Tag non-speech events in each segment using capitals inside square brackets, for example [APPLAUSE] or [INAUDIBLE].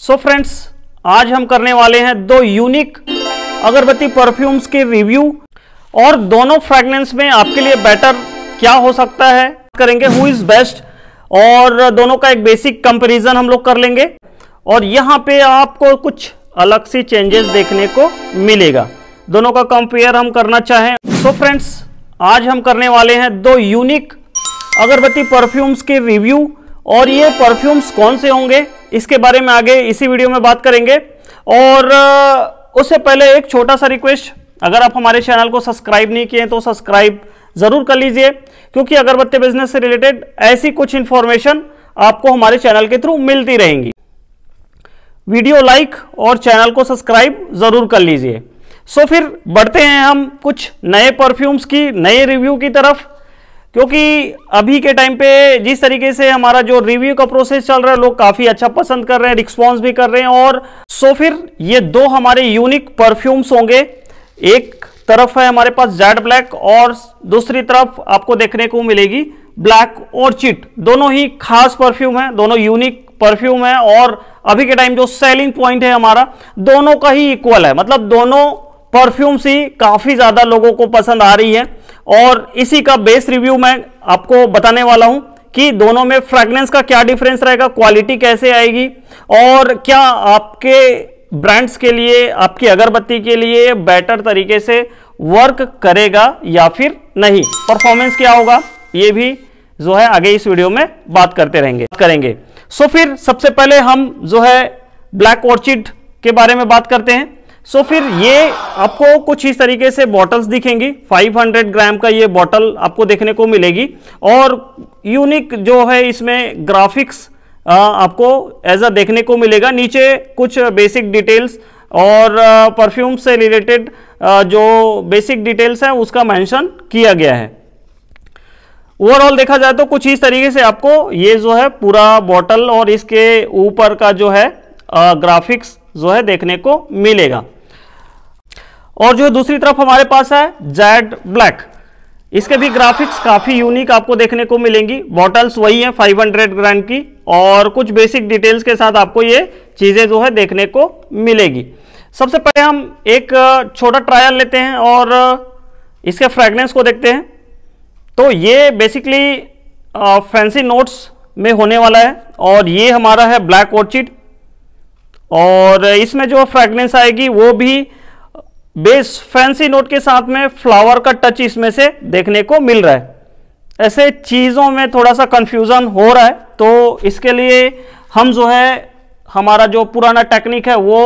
सो so friends आज हम करने वाले हैं दो यूनिक अगरबत्ती परफ्यूम्स के रिव्यू और दोनों फ्रेग्रेंस में आपके लिए बेटर क्या हो सकता है करेंगे हु इज बेस्ट और दोनों का एक बेसिक कंपैरिजन हम लोग कर लेंगे और यहाँ पे आपको कुछ अलग सी चेंजेस देखने को मिलेगा दोनों का कंपेयर हम करना चाहें सो so फ्रेंड्स आज हम करने वाले हैं दो यूनिक अगरबत्ती परफ्यूम्स के रिव्यू और ये परफ्यूम्स कौन से होंगे इसके बारे में आगे इसी वीडियो में बात करेंगे और उससे पहले एक छोटा सा रिक्वेस्ट अगर आप हमारे चैनल को सब्सक्राइब नहीं किए तो सब्सक्राइब ज़रूर कर लीजिए क्योंकि अगरबत्ती बिजनेस से रिलेटेड ऐसी कुछ इंफॉर्मेशन आपको हमारे चैनल के थ्रू मिलती रहेंगी वीडियो लाइक और चैनल को सब्सक्राइब ज़रूर कर लीजिए सो फिर बढ़ते हैं हम कुछ नए परफ्यूम्स की नए रिव्यू की तरफ क्योंकि अभी के टाइम पे जिस तरीके से हमारा जो रिव्यू का प्रोसेस चल रहा है लोग काफ़ी अच्छा पसंद कर रहे हैं रिस्पॉन्स भी कर रहे हैं और सो फिर ये दो हमारे यूनिक परफ्यूम्स होंगे एक तरफ है हमारे पास जेड ब्लैक और दूसरी तरफ आपको देखने को मिलेगी ब्लैक और चिट दोनों ही खास परफ्यूम है दोनों यूनिक परफ्यूम है और अभी के टाइम जो सेलिंग पॉइंट है हमारा दोनों का ही इक्वल है मतलब दोनों परफ्यूम्स ही काफ़ी ज़्यादा लोगों को पसंद आ रही है और इसी का बेस रिव्यू मैं आपको बताने वाला हूं कि दोनों में फ्रेग्रेंस का क्या डिफरेंस रहेगा क्वालिटी कैसे आएगी और क्या आपके ब्रांड्स के लिए आपकी अगरबत्ती के लिए बेटर तरीके से वर्क करेगा या फिर नहीं परफॉर्मेंस क्या होगा ये भी जो है आगे इस वीडियो में बात करते रहेंगे करेंगे सो फिर सबसे पहले हम जो है ब्लैक ऑर्चिड के बारे में बात करते हैं सो फिर ये आपको कुछ इस तरीके से बॉटल्स दिखेंगी 500 ग्राम का ये बॉटल आपको देखने को मिलेगी और यूनिक जो है इसमें ग्राफिक्स आपको एज अ देखने को मिलेगा नीचे कुछ बेसिक डिटेल्स और परफ्यूम से रिलेटेड जो बेसिक डिटेल्स हैं उसका मेंशन किया गया है ओवरऑल देखा जाए तो कुछ इस तरीके से आपको ये जो है पूरा बॉटल और इसके ऊपर का जो है ग्राफिक्स जो है देखने को मिलेगा और जो दूसरी तरफ हमारे पास है जेड ब्लैक इसके भी ग्राफिक्स काफ़ी यूनिक आपको देखने को मिलेंगी बॉटल्स वही है 500 ग्राम की और कुछ बेसिक डिटेल्स के साथ आपको ये चीज़ें जो है देखने को मिलेगी सबसे पहले हम एक छोटा ट्रायल लेते हैं और इसके फ्रेगनेंस को देखते हैं तो ये बेसिकली फैंसी नोट्स में होने वाला है और ये हमारा है ब्लैक ऑर्चिड और इसमें जो फ्रेगनेंस आएगी वो भी बेस फैंसी नोट के साथ में फ्लावर का टच इसमें से देखने को मिल रहा है ऐसे चीज़ों में थोड़ा सा कंफ्यूजन हो रहा है तो इसके लिए हम जो है हमारा जो पुराना टेक्निक है वो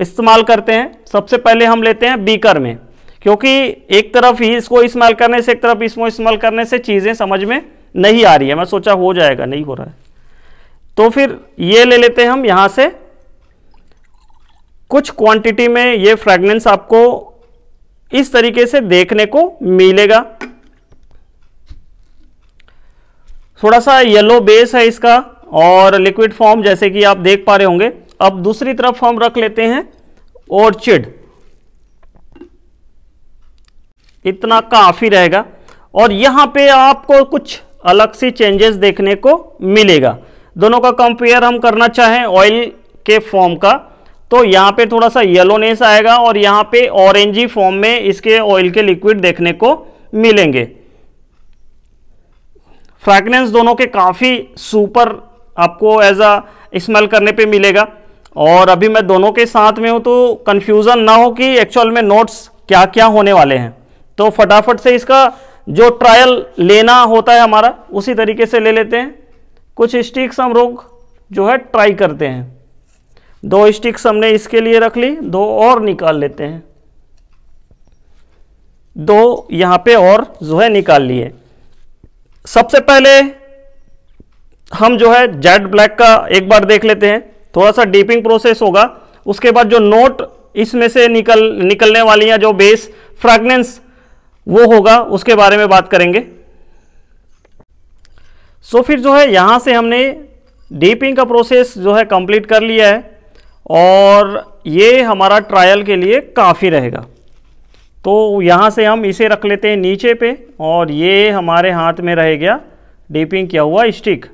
इस्तेमाल करते हैं सबसे पहले हम लेते हैं बीकर में क्योंकि एक तरफ ही इसको इस्तेमाल करने से एक तरफ इसको इस्तेमाल करने से चीज़ें समझ में नहीं आ रही है मैं सोचा हो जाएगा नहीं हो रहा है तो फिर ये ले लेते हैं हम यहाँ से कुछ क्वांटिटी में ये फ्रेगनेंस आपको इस तरीके से देखने को मिलेगा थोड़ा सा येलो बेस है इसका और लिक्विड फॉर्म जैसे कि आप देख पा रहे होंगे अब दूसरी तरफ हम रख लेते हैं ऑर्चिड इतना काफ़ी रहेगा और यहां पे आपको कुछ अलग सी चेंजेस देखने को मिलेगा दोनों का कंपेयर हम करना चाहें ऑयल के फॉर्म का तो यहाँ पे थोड़ा सा येलोनेस आएगा और यहाँ पे ऑरेंजी फॉर्म में इसके ऑयल के लिक्विड देखने को मिलेंगे फ्रैग्रेंस दोनों के काफ़ी सुपर आपको एज अ स्मेल करने पे मिलेगा और अभी मैं दोनों के साथ में हूँ तो कन्फ्यूज़न ना हो कि एक्चुअल में नोट्स क्या क्या होने वाले हैं तो फटाफट से इसका जो ट्रायल लेना होता है हमारा उसी तरीके से ले लेते हैं कुछ स्टिक्स हम लोग जो है ट्राई करते हैं दो स्टिक्स हमने इसके लिए रख ली दो और निकाल लेते हैं दो यहाँ पे और जो है निकाल लिए सबसे पहले हम जो है जेड ब्लैक का एक बार देख लेते हैं थोड़ा सा डीपिंग प्रोसेस होगा उसके बाद जो नोट इसमें से निकल निकलने वाली या जो बेस फ्रेगनेंस वो होगा उसके बारे में बात करेंगे सो फिर जो है यहाँ से हमने डीपिंग का प्रोसेस जो है कंप्लीट कर लिया है और ये हमारा ट्रायल के लिए काफ़ी रहेगा तो यहाँ से हम इसे रख लेते हैं नीचे पे और ये हमारे हाथ में रह गया डीपिंग किया हुआ स्टिक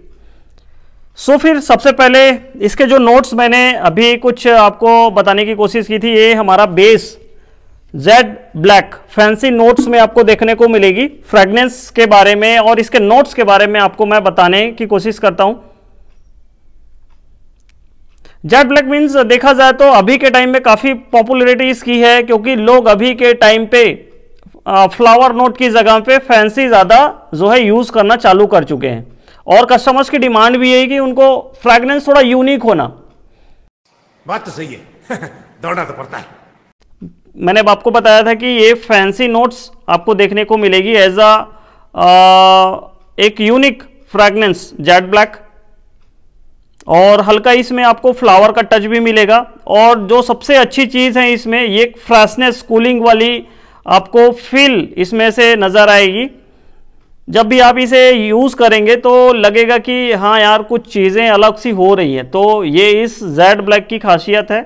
सो फिर सबसे पहले इसके जो नोट्स मैंने अभी कुछ आपको बताने की कोशिश की थी ये हमारा base Zed Black fancy notes में आपको देखने को मिलेगी फ्रेगनेंस के बारे में और इसके नोट्स के बारे में आपको मैं बताने की कोशिश करता हूँ जेट ब्लैक मीन्स देखा जाए तो अभी के टाइम में काफ़ी पॉपुलरिटी इसकी है क्योंकि लोग अभी के टाइम पे फ्लावर नोट की जगह पे फैंसी ज़्यादा जो है यूज़ करना चालू कर चुके हैं और कस्टमर्स की डिमांड भी यही कि उनको फ्रेगनेंस थोड़ा यूनिक होना बात तो सही है [LAUGHS] दौड़ना तो पड़ता है मैंने आपको बताया था कि ये फैंसी नोट्स आपको देखने को मिलेगी एज अ एक यूनिक फ्रेगनेंस जेट ब्लैक और हल्का इसमें आपको फ्लावर का टच भी मिलेगा और जो सबसे अच्छी चीज़ है इसमें ये फ्रेशनेस कूलिंग वाली आपको फील इसमें से नज़र आएगी जब भी आप इसे यूज़ करेंगे तो लगेगा कि हाँ यार कुछ चीज़ें अलग सी हो रही हैं तो ये इस जेड ब्लैक की खासियत है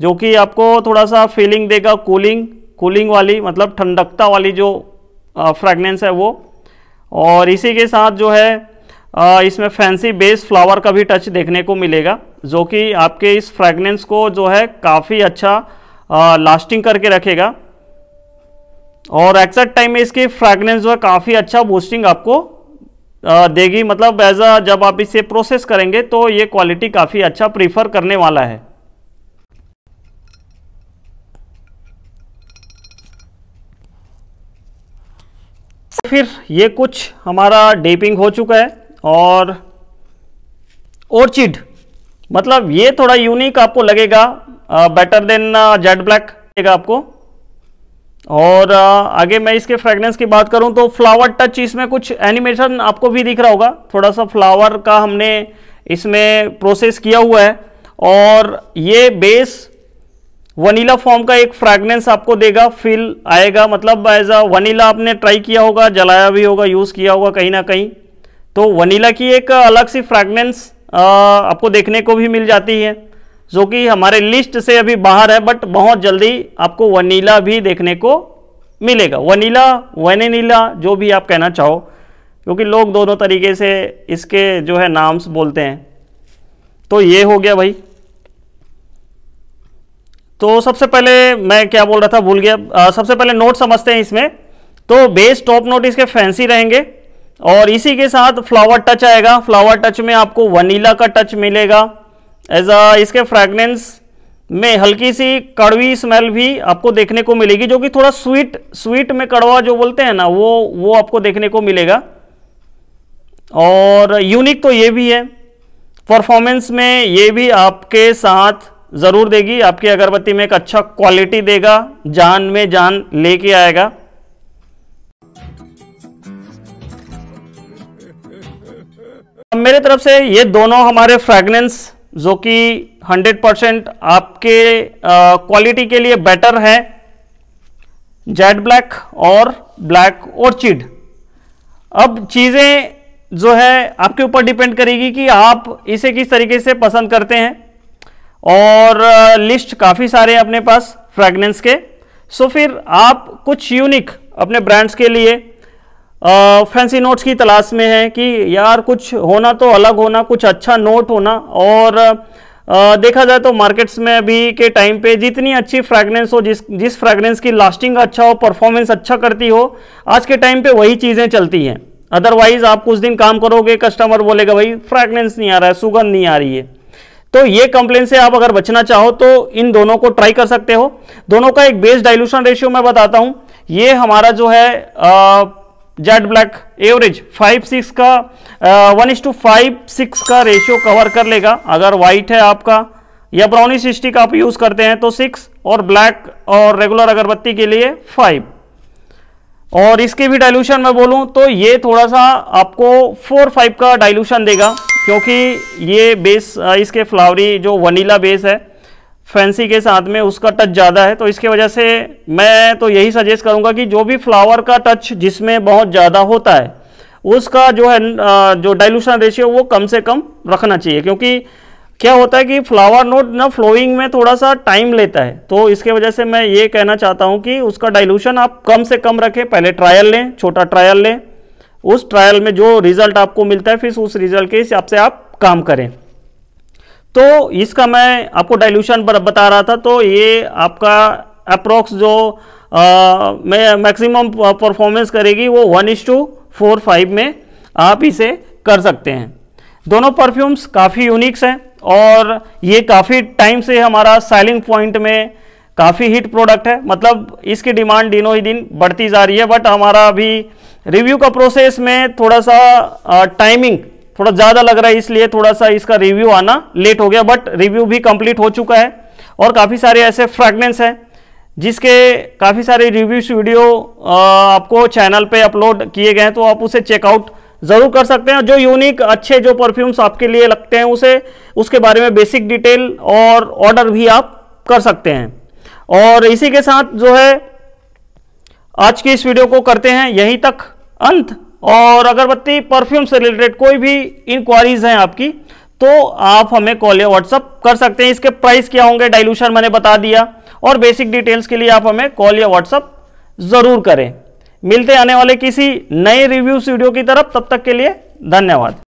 जो कि आपको थोड़ा सा फीलिंग देगा कूलिंग कूलिंग वाली मतलब ठंडकता वाली जो फ्रेगनेंस है वो और इसी के साथ जो है इसमें फैंसी बेस फ्लावर का भी टच देखने को मिलेगा जो कि आपके इस फ्रेगनेंस को जो है काफ़ी अच्छा लास्टिंग करके रखेगा और एक्सैक्ट टाइम में इसकी फ्रेगनेंस जो है काफ़ी अच्छा बूस्टिंग आपको देगी मतलब एज अ जब आप इसे प्रोसेस करेंगे तो ये क्वालिटी काफ़ी अच्छा प्रीफर करने वाला है फिर ये कुछ हमारा डेपिंग हो चुका है और ओर्चिड मतलब ये थोड़ा यूनिक आपको लगेगा बेटर देन जेड ब्लैक लगेगा आपको और आगे मैं इसके फ्रेग्रेंस की बात करूं तो फ्लावर टच इसमें कुछ एनिमेशन आपको भी दिख रहा होगा थोड़ा सा फ्लावर का हमने इसमें प्रोसेस किया हुआ है और ये बेस वनीला फॉर्म का एक फ्रेग्रेंस आपको देगा फील आएगा मतलब एज अ वनीला आपने ट्राई किया होगा जलाया भी होगा यूज़ किया होगा कहीं ना कहीं तो वनीला की एक अलग सी फ्रैग्रेंस आपको देखने को भी मिल जाती है जो कि हमारे लिस्ट से अभी बाहर है बट बहुत जल्दी आपको वनीला भी देखने को मिलेगा वनीला वनीला जो भी आप कहना चाहो क्योंकि लोग दोनों तरीके से इसके जो है नाम्स बोलते हैं तो ये हो गया भाई तो सबसे पहले मैं क्या बोल रहा था भूल गया आ, सबसे पहले नोट समझते हैं इसमें तो बेस टॉप नोट इसके फैंसी रहेंगे और इसी के साथ फ्लावर टच आएगा फ्लावर टच में आपको वनीला का टच मिलेगा एज अ इसके फ्रेगनेंस में हल्की सी कड़वी स्मेल भी आपको देखने को मिलेगी जो कि थोड़ा स्वीट स्वीट में कड़वा जो बोलते हैं ना वो वो आपको देखने को मिलेगा और यूनिक तो ये भी है परफॉर्मेंस में ये भी आपके साथ ज़रूर देगी आपकी अगरबत्ती में एक अच्छा क्वालिटी देगा जान में जान लेके आएगा मेरे तरफ से ये दोनों हमारे फ्रेगनेंस जो कि 100 परसेंट आपके क्वालिटी के लिए बेटर है जेड ब्लैक और ब्लैक ऑर्चिड अब चीज़ें जो है आपके ऊपर डिपेंड करेगी कि आप इसे किस तरीके से पसंद करते हैं और लिस्ट काफ़ी सारे अपने पास फ्रेगनेंस के सो फिर आप कुछ यूनिक अपने ब्रांड्स के लिए फैंसी नोट्स की तलाश में है कि यार कुछ होना तो अलग होना कुछ अच्छा नोट होना और आ, देखा जाए तो मार्केट्स में अभी के टाइम पे जितनी अच्छी फ्रैगनेंस हो जिस जिस फ्रैगनेंस की लास्टिंग अच्छा हो परफॉर्मेंस अच्छा करती हो आज के टाइम पे वही चीज़ें चलती हैं अदरवाइज आप कुछ दिन काम करोगे कस्टमर बोलेगा भाई फ्रैगनेंस नहीं आ रहा है सुगंध नहीं आ रही है तो ये कंप्लेन से आप अगर बचना चाहो तो इन दोनों को ट्राई कर सकते हो दोनों का एक बेस डाइल्यूशन रेशियो मैं बताता हूँ ये हमारा जो है आ, Zed Black average five six का one is to five six का रेशियो कवर कर लेगा अगर वाइट है आपका या ब्राउनिश स्टिक आप यूज़ करते हैं तो सिक्स और ब्लैक और रेगुलर अगरबत्ती के लिए फाइव और इसके भी डाइल्यूशन में बोलूं तो ये थोड़ा सा आपको फोर फाइव का डाइल्यूशन देगा क्योंकि ये बेस uh, इसके फ्लावरी जो वनीला बेस है फैंसी के साथ में उसका टच ज़्यादा है तो इसके वजह से मैं तो यही सजेस्ट करूँगा कि जो भी फ्लावर का टच जिसमें बहुत ज़्यादा होता है उसका जो है जो डाइल्यूशन रेशियो वो कम से कम रखना चाहिए क्योंकि क्या होता है कि फ्लावर नोट ना फ्लोइंग में थोड़ा सा टाइम लेता है तो इसके वजह से मैं ये कहना चाहता हूँ कि उसका डाइल्यूशन आप कम से कम रखें पहले ट्रायल लें छोटा ट्रायल लें उस ट्रायल में जो रिज़ल्ट आपको मिलता है फिर उस रिज़ल्ट के हिसाब से आप काम करें तो इसका मैं आपको डाइल्यूशन पर बता रहा था तो ये आपका अप्रोक्स जो मैं मैक्सिमम परफॉर्मेंस करेगी वो one is to four five में आप इसे कर सकते हैं दोनों परफ्यूम्स काफ़ी यूनिक्स हैं और ये काफ़ी टाइम से हमारा सेलिंग पॉइंट में काफ़ी हिट प्रोडक्ट है मतलब इसकी डिमांड दिनों ही दिन बढ़ती जा रही है बट हमारा अभी रिव्यू का प्रोसेस में थोड़ा सा टाइमिंग थोड़ा ज़्यादा लग रहा है इसलिए थोड़ा सा इसका रिव्यू आना लेट हो गया बट रिव्यू भी कंप्लीट हो चुका है और काफ़ी सारे ऐसे फ्रेगनेंस हैं जिसके काफ़ी सारे रिव्यूज वीडियो आपको चैनल पे अपलोड किए गए हैं तो आप उसे चेकआउट ज़रूर कर सकते हैं जो यूनिक अच्छे जो परफ्यूम्स आपके लिए लगते हैं उसे उसके बारे में बेसिक डिटेल और ऑर्डर भी आप कर सकते हैं और इसी के साथ जो है आज की इस वीडियो को करते हैं यहीं तक अंत और अगरबत्ती परफ्यूम से रिलेटेड कोई भी इंक्वायरीज हैं आपकी तो आप हमें कॉल या व्हाट्सअप कर सकते हैं इसके प्राइस क्या होंगे डाइल्यूशन मैंने बता दिया और बेसिक डिटेल्स के लिए आप हमें कॉल या व्हाट्सअप ज़रूर करें मिलते आने वाले किसी नए रिव्यूज वीडियो की तरफ तब तक के लिए धन्यवाद